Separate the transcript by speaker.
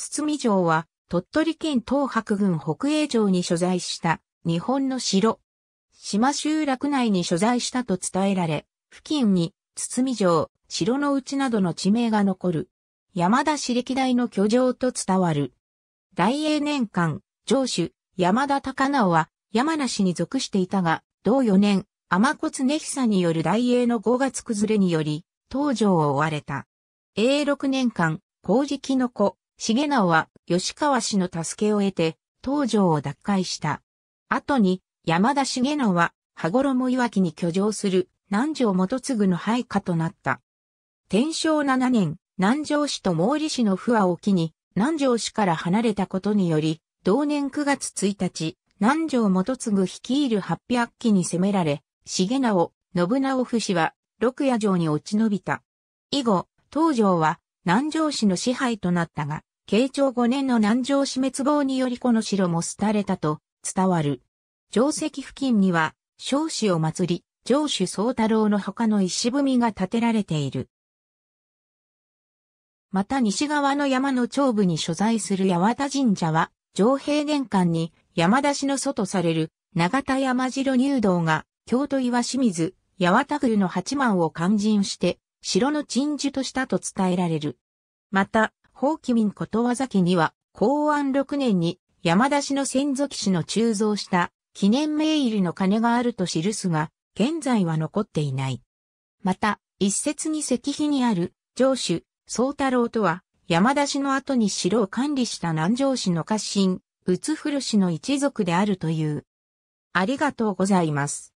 Speaker 1: 堤城は、鳥取県東白郡北栄城に所在した日本の城。島集落内に所在したと伝えられ、付近に堤城、城の内などの地名が残る。山田市歴代の居城と伝わる。大英年間、城主、山田隆直は山梨に属していたが、同4年、天骨根久による大英の5月崩れにより、東城を追われた。永禄年間、麹キノコ、重直は吉川氏の助けを得て、東条を奪回した。後に、山田重直は、羽衣岩木に居城する南条元次の配下となった。天正7年、南条氏と毛利氏の不和を機に、南条氏から離れたことにより、同年9月1日、南条元次率いる八百期機に攻められ、重直、信直不死は、六夜城に落ち延びた。以後、東条は、南条氏の支配となったが、慶長5年の南城市滅亡によりこの城も廃れたと伝わる。城石付近には、少子を祭り、城主宗太郎の他の石踏みが建てられている。また西側の山の頂部に所在する八幡神社は、城平年間に山出しの祖とされる長田山城入道が、京都岩清水、八幡宮の八幡を勧進して、城の鎮守としたと伝えられる。また、ホーキンことわざきには、公安6年に山田氏の先祖騎士の鋳造した記念名入りの鐘があると記すが、現在は残っていない。また、一説に石碑にある城主、宗太郎とは、山田氏の後に城を管理した南城氏の家臣、宇津古氏の一族であるという。ありがとうございます。